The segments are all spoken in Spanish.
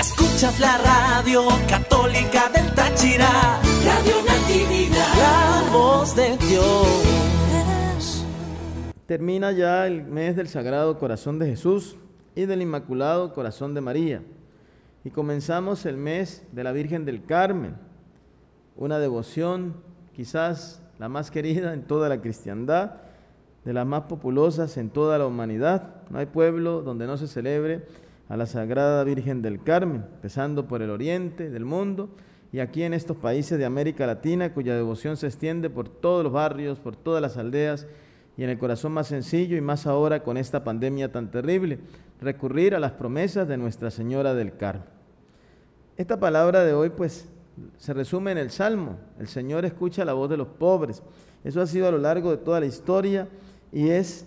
Escuchas la radio católica del Táchira, Radio Natividad, la voz de Dios. Termina ya el mes del Sagrado Corazón de Jesús y del Inmaculado Corazón de María. Y comenzamos el mes de la Virgen del Carmen, una devoción quizás la más querida en toda la cristiandad, de las más populosas en toda la humanidad. No hay pueblo donde no se celebre a la Sagrada Virgen del Carmen, empezando por el oriente del mundo y aquí en estos países de América Latina, cuya devoción se extiende por todos los barrios, por todas las aldeas y en el corazón más sencillo y más ahora con esta pandemia tan terrible, recurrir a las promesas de Nuestra Señora del Carmen. Esta palabra de hoy pues se resume en el Salmo, el Señor escucha la voz de los pobres. Eso ha sido a lo largo de toda la historia y es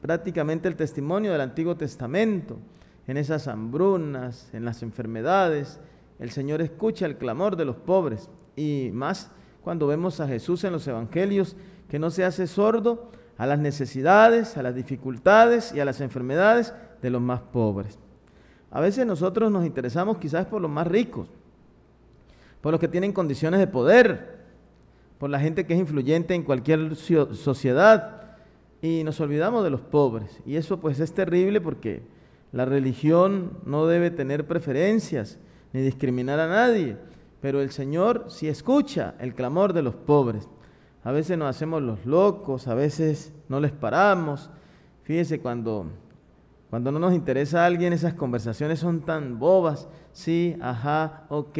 prácticamente el testimonio del Antiguo Testamento en esas hambrunas, en las enfermedades. El Señor escucha el clamor de los pobres y más cuando vemos a Jesús en los evangelios que no se hace sordo a las necesidades, a las dificultades y a las enfermedades de los más pobres. A veces nosotros nos interesamos quizás por los más ricos, por los que tienen condiciones de poder, por la gente que es influyente en cualquier sociedad y nos olvidamos de los pobres. Y eso pues es terrible porque la religión no debe tener preferencias ni discriminar a nadie, pero el Señor sí escucha el clamor de los pobres. A veces nos hacemos los locos, a veces no les paramos. Fíjese cuando cuando no nos interesa a alguien, esas conversaciones son tan bobas. Sí, ajá, ok,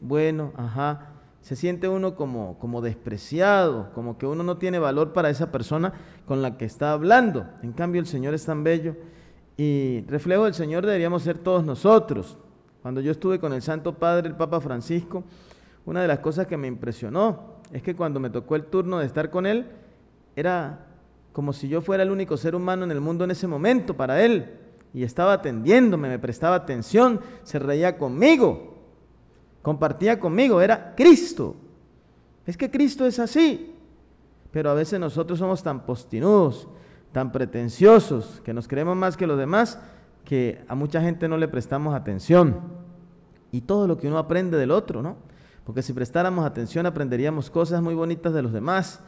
bueno, ajá. Se siente uno como, como despreciado, como que uno no tiene valor para esa persona con la que está hablando. En cambio, el Señor es tan bello y reflejo del Señor deberíamos ser todos nosotros. Cuando yo estuve con el Santo Padre, el Papa Francisco, una de las cosas que me impresionó es que cuando me tocó el turno de estar con él, era como si yo fuera el único ser humano en el mundo en ese momento para él. Y estaba atendiéndome, me prestaba atención, se reía conmigo, compartía conmigo, era Cristo. Es que Cristo es así. Pero a veces nosotros somos tan postinudos, tan pretenciosos, que nos creemos más que los demás, que a mucha gente no le prestamos atención. Y todo lo que uno aprende del otro, ¿no? Porque si prestáramos atención aprenderíamos cosas muy bonitas de los demás.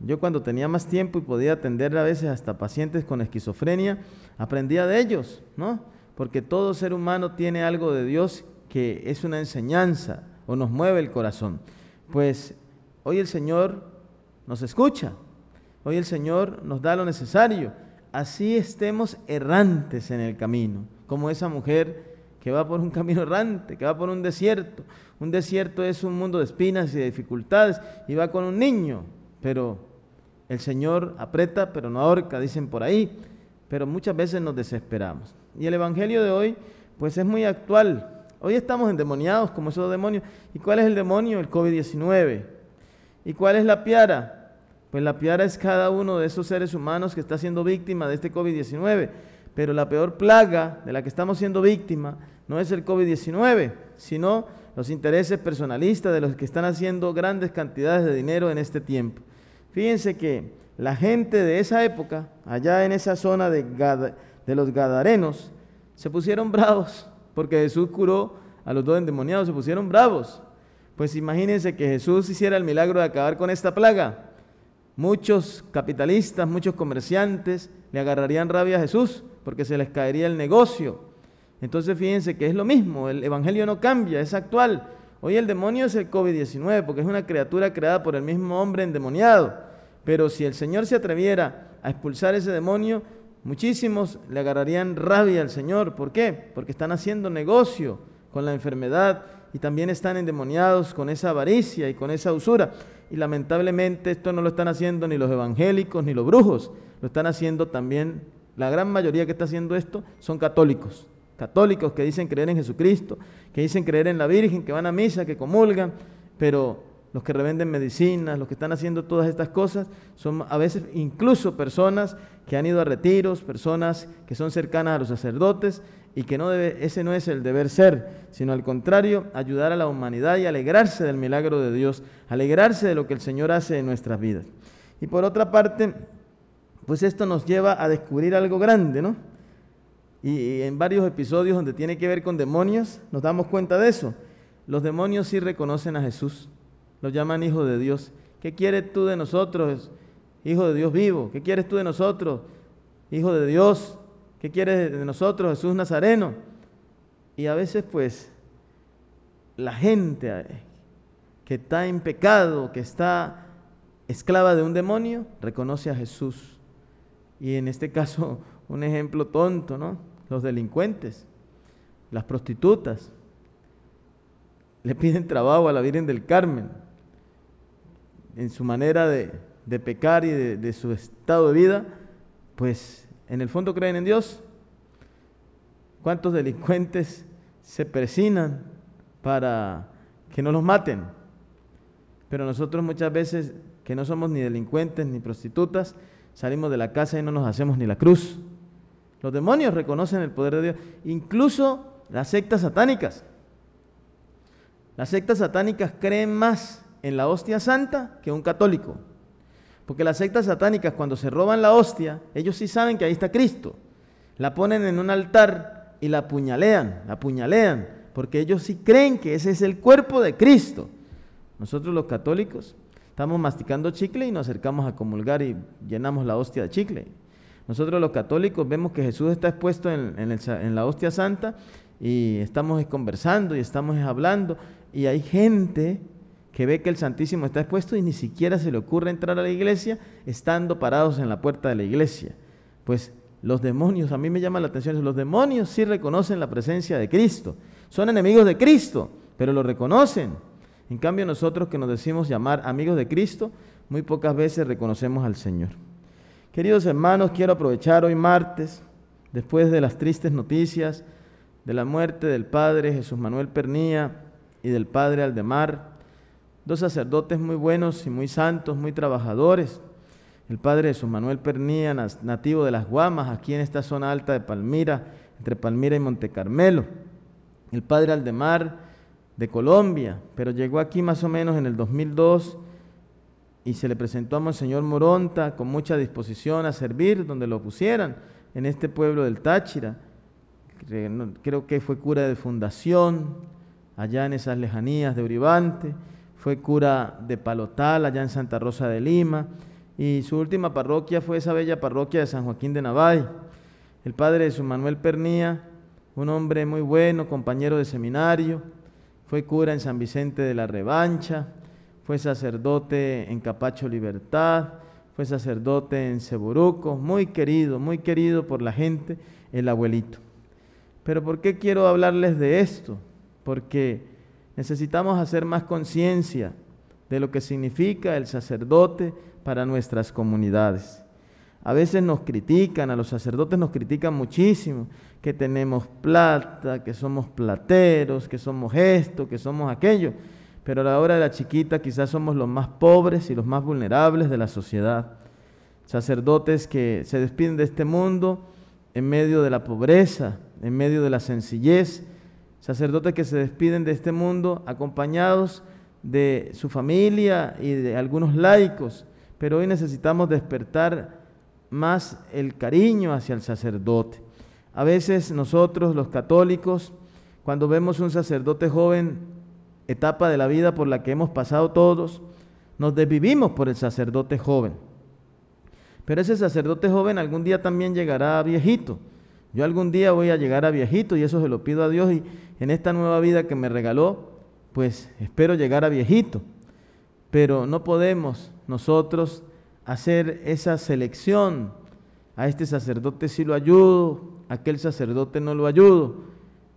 Yo cuando tenía más tiempo y podía atender a veces hasta pacientes con esquizofrenia, aprendía de ellos, ¿no? Porque todo ser humano tiene algo de Dios que es una enseñanza o nos mueve el corazón. Pues hoy el Señor nos escucha, Hoy el Señor nos da lo necesario. Así estemos errantes en el camino, como esa mujer que va por un camino errante, que va por un desierto. Un desierto es un mundo de espinas y de dificultades y va con un niño, pero el Señor aprieta, pero no ahorca, dicen por ahí. Pero muchas veces nos desesperamos. Y el Evangelio de hoy, pues es muy actual. Hoy estamos endemoniados como esos demonios. ¿Y cuál es el demonio? El COVID-19. ¿Y cuál es la piara? Pues la piara es cada uno de esos seres humanos que está siendo víctima de este COVID-19. Pero la peor plaga de la que estamos siendo víctima no es el COVID-19, sino los intereses personalistas de los que están haciendo grandes cantidades de dinero en este tiempo. Fíjense que la gente de esa época, allá en esa zona de, de los Gadarenos, se pusieron bravos porque Jesús curó a los dos endemoniados, se pusieron bravos. Pues imagínense que Jesús hiciera el milagro de acabar con esta plaga. Muchos capitalistas, muchos comerciantes le agarrarían rabia a Jesús porque se les caería el negocio. Entonces fíjense que es lo mismo, el Evangelio no cambia, es actual. Hoy el demonio es el COVID-19 porque es una criatura creada por el mismo hombre endemoniado. Pero si el Señor se atreviera a expulsar ese demonio, muchísimos le agarrarían rabia al Señor. ¿Por qué? Porque están haciendo negocio con la enfermedad y también están endemoniados con esa avaricia y con esa usura. Y lamentablemente esto no lo están haciendo ni los evangélicos ni los brujos, lo están haciendo también, la gran mayoría que está haciendo esto son católicos, católicos que dicen creer en Jesucristo, que dicen creer en la Virgen, que van a misa, que comulgan, pero los que revenden medicinas, los que están haciendo todas estas cosas, son a veces incluso personas que han ido a retiros, personas que son cercanas a los sacerdotes y que no debe, ese no es el deber ser, sino al contrario, ayudar a la humanidad y alegrarse del milagro de Dios, alegrarse de lo que el Señor hace en nuestras vidas. Y por otra parte, pues esto nos lleva a descubrir algo grande, ¿no? Y, en varios episodios donde tiene que ver con demonios, nos damos cuenta de eso. Los demonios sí reconocen a Jesús, lo llaman hijo de Dios. ¿Qué quieres tú de nosotros, hijo de Dios vivo? ¿Qué quieres tú de nosotros, hijo de Dios? ¿Qué quiere de nosotros Jesús Nazareno? Y a veces pues la gente eh, que está en pecado, que está esclava de un demonio, reconoce a Jesús. Y en este caso, un ejemplo tonto, ¿no? Los delincuentes, las prostitutas, le piden trabajo a la Virgen del Carmen en su manera de, pecar y de, de, su estado de vida, pues ¿En el fondo creen en Dios? ¿Cuántos delincuentes se persinan para que no los maten? Pero nosotros muchas veces, que no somos ni delincuentes ni prostitutas, salimos de la casa y no nos hacemos ni la cruz. Los demonios reconocen el poder de Dios, incluso las sectas satánicas. Las sectas satánicas creen más en la hostia santa que un católico. Porque las sectas satánicas cuando se roban la hostia, ellos sí saben que ahí está Cristo. La ponen en un altar y la apuñalean, la apuñalean, porque ellos sí creen que ese es el cuerpo de Cristo. Nosotros los católicos estamos masticando chicle y nos acercamos a comulgar y llenamos la hostia de chicle. Nosotros los católicos vemos que Jesús está expuesto en, la hostia santa y estamos conversando y estamos hablando y hay gente que ve que el Santísimo está expuesto y ni siquiera se le ocurre entrar a la iglesia estando parados en la puerta de la iglesia. Pues los demonios, a mí me llama la atención, los demonios sí reconocen la presencia de Cristo. Son enemigos de Cristo, pero lo reconocen. En cambio nosotros que nos decimos llamar amigos de Cristo, muy pocas veces reconocemos al Señor. Queridos hermanos, quiero aprovechar hoy martes, después de las tristes noticias de la muerte del Padre Jesús Manuel Pernía y del Padre Aldemar, dos sacerdotes muy buenos y muy santos, muy trabajadores. El padre de su Manuel Pernía, nativo de las Guamas, aquí en esta zona alta de Palmira, entre Palmira y Monte Carmelo. El padre Aldemar de Colombia, pero llegó aquí más o menos en el 2002 y se le presentó a Monseñor Moronta con mucha disposición a servir donde lo pusieran, en este pueblo del Táchira. Creo que fue cura de fundación, allá en esas lejanías de Uribante fue cura de Palotal, allá en Santa Rosa de Lima, y su última parroquia fue esa bella parroquia de San Joaquín de Navay. El padre de su Manuel Pernía, un hombre muy bueno, compañero de seminario, fue cura en San Vicente de la Revancha, fue sacerdote en Capacho Libertad, fue sacerdote en Ceboruco, muy querido, muy querido por la gente, el abuelito. Pero ¿por qué quiero hablarles de esto? Porque Necesitamos hacer más conciencia de lo que significa el sacerdote para nuestras comunidades. A veces nos critican, a los sacerdotes nos critican muchísimo, que tenemos plata, que somos plateros, que somos esto, que somos aquello, pero a la hora de la chiquita quizás somos los más pobres y los más vulnerables de la sociedad. Sacerdotes que se despiden de este mundo en medio de la pobreza, en medio de la sencillez, sacerdotes que se despiden de este mundo acompañados de su familia y de algunos laicos, pero hoy necesitamos despertar más el cariño hacia el sacerdote. A veces nosotros los católicos, cuando vemos un sacerdote joven, etapa de la vida por la que hemos pasado todos, nos desvivimos por el sacerdote joven. Pero ese sacerdote joven algún día también llegará viejito yo algún día voy a llegar a viejito y eso se lo pido a Dios y en esta nueva vida que me regaló, pues espero llegar a viejito. Pero no podemos nosotros hacer esa selección. A este sacerdote sí lo ayudo, a aquel sacerdote no lo ayudo.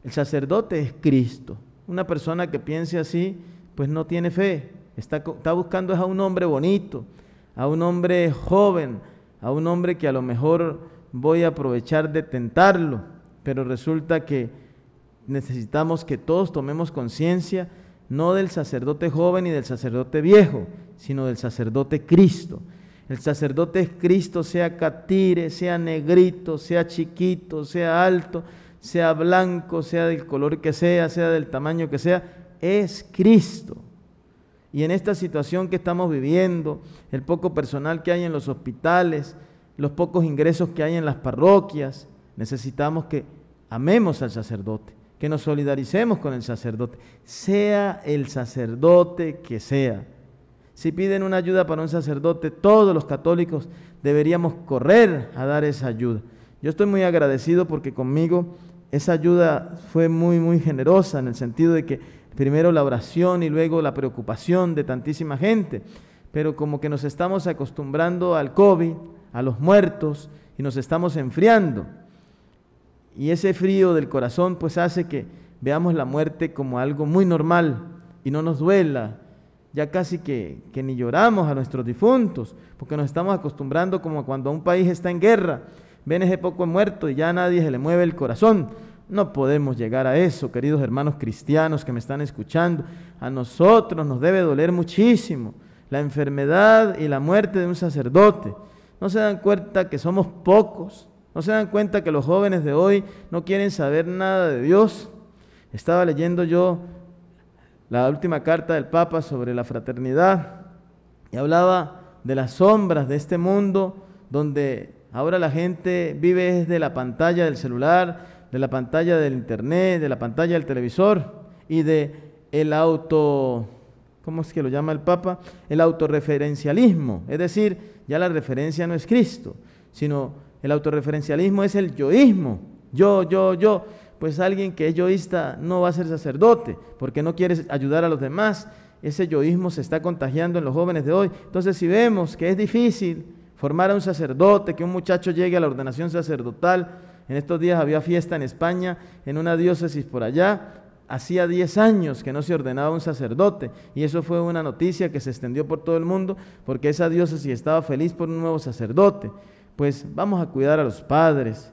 El sacerdote es Cristo. Una persona que piense así, pues no tiene fe. Está, está buscando a un hombre bonito, a un hombre joven, a un hombre que a lo mejor voy a aprovechar de tentarlo, pero resulta que necesitamos que todos tomemos conciencia no del sacerdote joven y del sacerdote viejo, sino del sacerdote Cristo. El sacerdote es Cristo, sea catire, sea negrito, sea chiquito, sea alto, sea blanco, sea del color que sea, sea del tamaño que sea, es Cristo. Y en esta situación que estamos viviendo, el poco personal que hay en los hospitales, los pocos ingresos que hay en las parroquias. Necesitamos que amemos al sacerdote, que nos solidaricemos con el sacerdote, sea el sacerdote que sea. Si piden una ayuda para un sacerdote, todos los católicos deberíamos correr a dar esa ayuda. Yo estoy muy agradecido porque conmigo esa ayuda fue muy, muy generosa en el sentido de que primero la oración y luego la preocupación de tantísima gente. Pero como que nos estamos acostumbrando al COVID, a los muertos y nos estamos enfriando. Y ese frío del corazón pues hace que veamos la muerte como algo muy normal y no nos duela. Ya casi que, ni lloramos a nuestros difuntos, porque nos estamos acostumbrando como cuando un país está en guerra, ven ese poco muerto y ya nadie se le mueve el corazón. No podemos llegar a eso, queridos hermanos cristianos que me están escuchando. A nosotros nos debe doler muchísimo la enfermedad y la muerte de un sacerdote. No se dan cuenta que somos pocos. No se dan cuenta que los jóvenes de hoy no quieren saber nada de Dios. Estaba leyendo yo la última carta del Papa sobre la fraternidad y hablaba de las sombras de este mundo donde ahora la gente vive desde la pantalla del celular, de la pantalla del internet, de la pantalla del televisor y de el auto ¿cómo es que lo llama el Papa? El autorreferencialismo. Es decir, ya la referencia no es Cristo, sino el autorreferencialismo es el yoísmo. Yo, yo, yo. Pues alguien que es yoísta no va a ser sacerdote porque no quiere ayudar a los demás. Ese yoísmo se está contagiando en los jóvenes de hoy. Entonces, si vemos que es difícil formar a un sacerdote, que un muchacho llegue a la ordenación sacerdotal, en estos días había fiesta en España, en una diócesis por allá, hacía 10 años que no se ordenaba un sacerdote y eso fue una noticia que se extendió por todo el mundo porque esa diócesis estaba feliz por un nuevo sacerdote. Pues vamos a cuidar a los padres.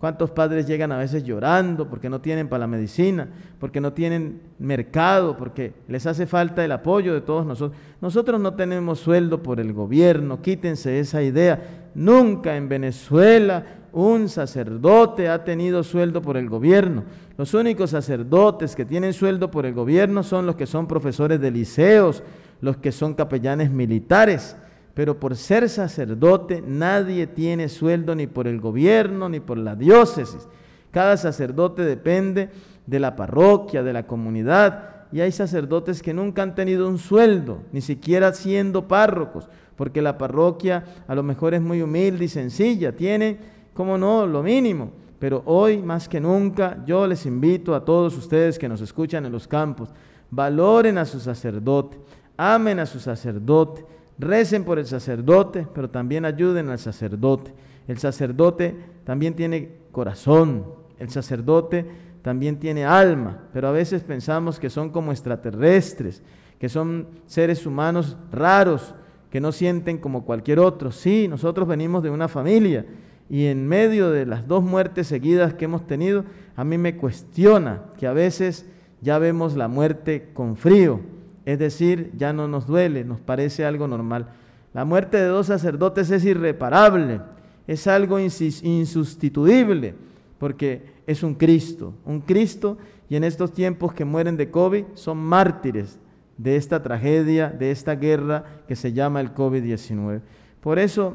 ¿Cuántos padres llegan a veces llorando porque no tienen para la medicina, porque no tienen mercado, porque les hace falta el apoyo de todos nosotros? Nosotros no tenemos sueldo por el gobierno, quítense esa idea. Nunca en Venezuela un sacerdote ha tenido sueldo por el gobierno. Los únicos sacerdotes que tienen sueldo por el gobierno son los que son profesores de liceos, los que son capellanes militares. Pero por ser sacerdote nadie tiene sueldo ni por el gobierno ni por la diócesis. Cada sacerdote depende de la parroquia, de la comunidad. Y hay sacerdotes que nunca han tenido un sueldo, ni siquiera siendo párrocos, porque la parroquia a lo mejor es muy humilde y sencilla. Tiene cómo no, lo mínimo. Pero hoy más que nunca yo les invito a todos ustedes que nos escuchan en los campos, valoren a su sacerdote, amen a su sacerdote, recen por el sacerdote, pero también ayuden al sacerdote. El sacerdote también tiene corazón, el sacerdote también tiene alma, pero a veces pensamos que son como extraterrestres, que son seres humanos raros, que no sienten como cualquier otro. Sí, nosotros venimos de una familia, y en medio de las dos muertes seguidas que hemos tenido, a mí me cuestiona que a veces ya vemos la muerte con frío, es decir, ya no nos duele, nos parece algo normal. La muerte de dos sacerdotes es irreparable, es algo insustituible, porque es un Cristo, un Cristo, y en estos tiempos que mueren de COVID son mártires de esta tragedia, de esta guerra que se llama el COVID-19. Por eso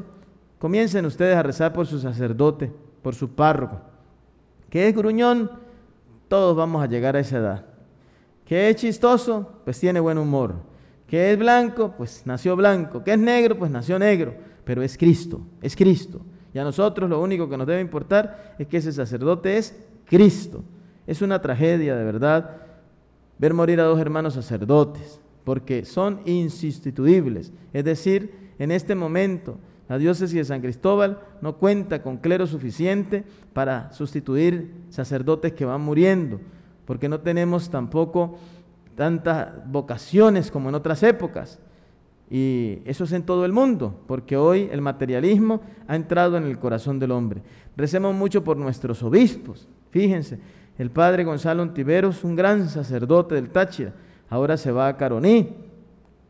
Comiencen ustedes a rezar por su sacerdote, por su párroco. ¿Qué es gruñón, todos vamos a llegar a esa edad. Que es chistoso, pues tiene buen humor. Que es blanco, pues nació blanco. Que es negro, pues nació negro. Pero es Cristo, es Cristo. Y a nosotros lo único que nos debe importar es que ese sacerdote es Cristo. Es una tragedia, de verdad, ver morir a dos hermanos sacerdotes, porque son insustituibles. Es decir, en este momento la diócesis de San Cristóbal no cuenta con clero suficiente para sustituir sacerdotes que van muriendo, porque no tenemos tampoco tantas vocaciones como en otras épocas. Y eso es en todo el mundo, porque hoy el materialismo ha entrado en el corazón del hombre. Recemos mucho por nuestros obispos. Fíjense, el padre Gonzalo Antiveros, un gran sacerdote del Táchira, ahora se va a Caroní,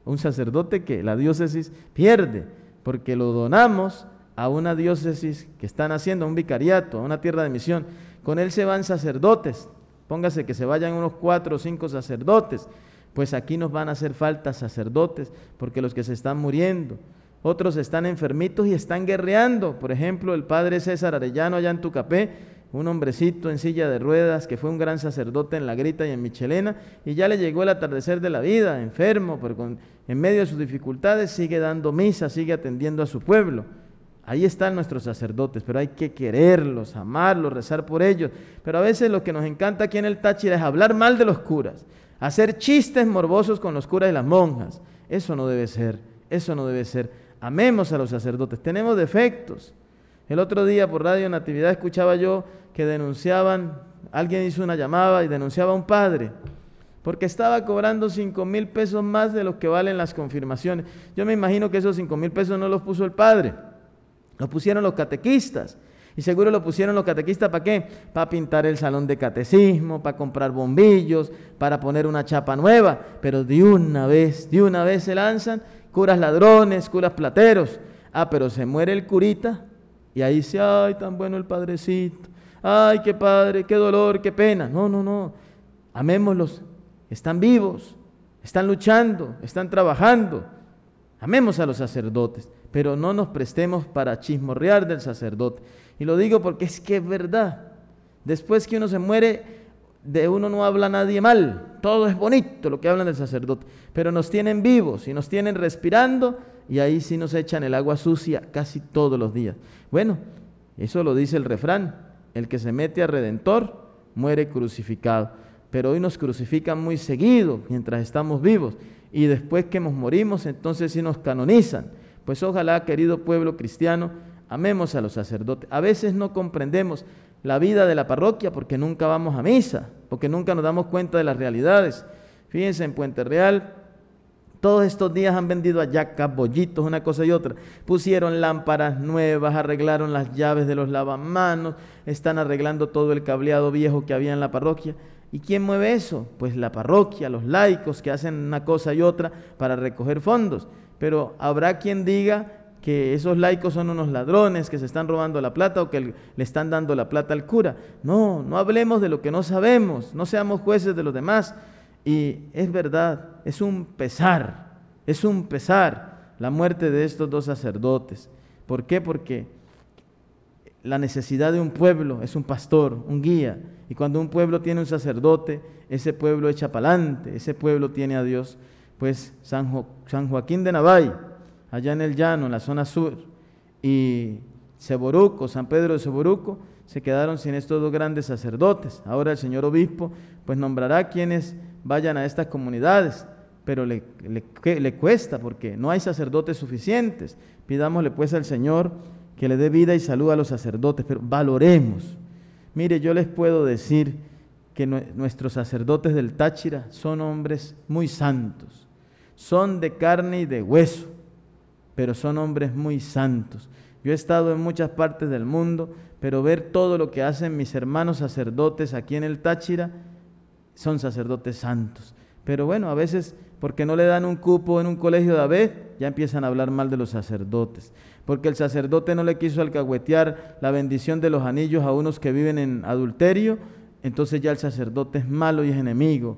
un sacerdote que la diócesis pierde porque lo donamos a una diócesis que están haciendo, a un vicariato, a una tierra de misión. Con él se van sacerdotes. Póngase que se vayan unos cuatro o cinco sacerdotes. Pues aquí nos van a hacer falta sacerdotes, porque los que se están muriendo, otros están enfermitos y están guerreando. Por ejemplo, el padre César Arellano allá en Tucapé, un hombrecito en silla de ruedas que fue un gran sacerdote en La Grita y en Michelena, y ya le llegó el atardecer de la vida, enfermo, pero con en medio de sus dificultades sigue dando misa, sigue atendiendo a su pueblo. Ahí están nuestros sacerdotes, pero hay que quererlos, amarlos, rezar por ellos. Pero a veces lo que nos encanta aquí en el Táchira es hablar mal de los curas, hacer chistes morbosos con los curas y las monjas. Eso no debe ser, eso no debe ser. Amemos a los sacerdotes, tenemos defectos. El otro día por Radio Natividad escuchaba yo que denunciaban, alguien hizo una llamada y denunciaba a un padre porque estaba cobrando 5 mil pesos más de lo que valen las confirmaciones. Yo me imagino que esos 5 mil pesos no los puso el padre, los pusieron los catequistas. Y seguro lo pusieron los catequistas para qué? Para pintar el salón de catecismo, para comprar bombillos, para poner una chapa nueva. Pero de una vez, de una vez se lanzan curas ladrones, curas plateros. Ah, pero se muere el curita y ahí dice, ay, tan bueno el padrecito. Ay, qué padre, qué dolor, qué pena. No, no, no. Amémoslos, están vivos, están luchando, están trabajando. Amemos a los sacerdotes, pero no nos prestemos para chismorrear del sacerdote. Y lo digo porque es que es verdad. Después que uno se muere, de uno no habla nadie mal. Todo es bonito lo que hablan del sacerdote. Pero nos tienen vivos y nos tienen respirando y ahí sí nos echan el agua sucia casi todos los días. Bueno, eso lo dice el refrán. El que se mete a redentor muere crucificado pero hoy nos crucifican muy seguido mientras estamos vivos y después que nos morimos entonces sí nos canonizan. Pues ojalá, querido pueblo cristiano, amemos a los sacerdotes. A veces no comprendemos la vida de la parroquia porque nunca vamos a misa, porque nunca nos damos cuenta de las realidades. Fíjense, en Puente Real todos estos días han vendido allá bollitos, una cosa y otra. Pusieron lámparas nuevas, arreglaron las llaves de los lavamanos, están arreglando todo el cableado viejo que había en la parroquia. ¿Y quién mueve eso? Pues la parroquia, los laicos que hacen una cosa y otra para recoger fondos. Pero habrá quien diga que esos laicos son unos ladrones, que se están robando la plata o que le están dando la plata al cura. No, no hablemos de lo que no sabemos, no seamos jueces de los demás. Y es verdad, es un pesar, es un pesar la muerte de estos dos sacerdotes. ¿Por qué? Porque la necesidad de un pueblo es un pastor, un guía. Y cuando un pueblo tiene un sacerdote, ese pueblo echa pa'lante, ese pueblo tiene a Dios. Pues San, San Joaquín de Navay, allá en el llano, en la zona sur, y Seboruco, San Pedro de Seboruco, se quedaron sin estos dos grandes sacerdotes. Ahora el señor obispo pues nombrará quienes vayan a estas comunidades, pero le, le cuesta porque no hay sacerdotes suficientes. Pidámosle pues al Señor que le dé vida y salud a los sacerdotes, pero valoremos. Mire, yo les puedo decir que nuestros sacerdotes del Táchira son hombres muy santos, son de carne y de hueso, pero son hombres muy santos. Yo he estado en muchas partes del mundo, pero ver todo lo que hacen mis hermanos sacerdotes aquí en el Táchira, son sacerdotes santos. Pero bueno, a veces porque no le dan un cupo en un colegio de Abed, ya empiezan a hablar mal de los sacerdotes. Porque el sacerdote no le quiso alcahuetear la bendición de los anillos a unos que viven en adulterio, entonces ya el sacerdote es malo y es enemigo.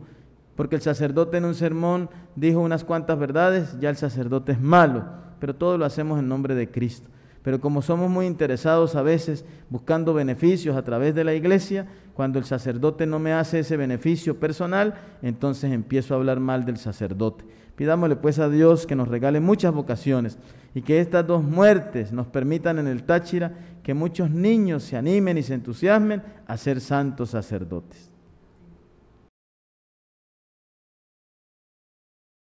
Porque el sacerdote en un sermón dijo unas cuantas verdades, ya el sacerdote es malo. Pero todo lo hacemos en nombre de Cristo. Pero como somos muy interesados a veces buscando beneficios a través de la iglesia, cuando el sacerdote no me hace ese beneficio personal, entonces empiezo a hablar mal del sacerdote. Pidámosle pues a Dios que nos regale muchas vocaciones y que estas dos muertes nos permitan en el Táchira que muchos niños se animen y se entusiasmen a ser santos sacerdotes.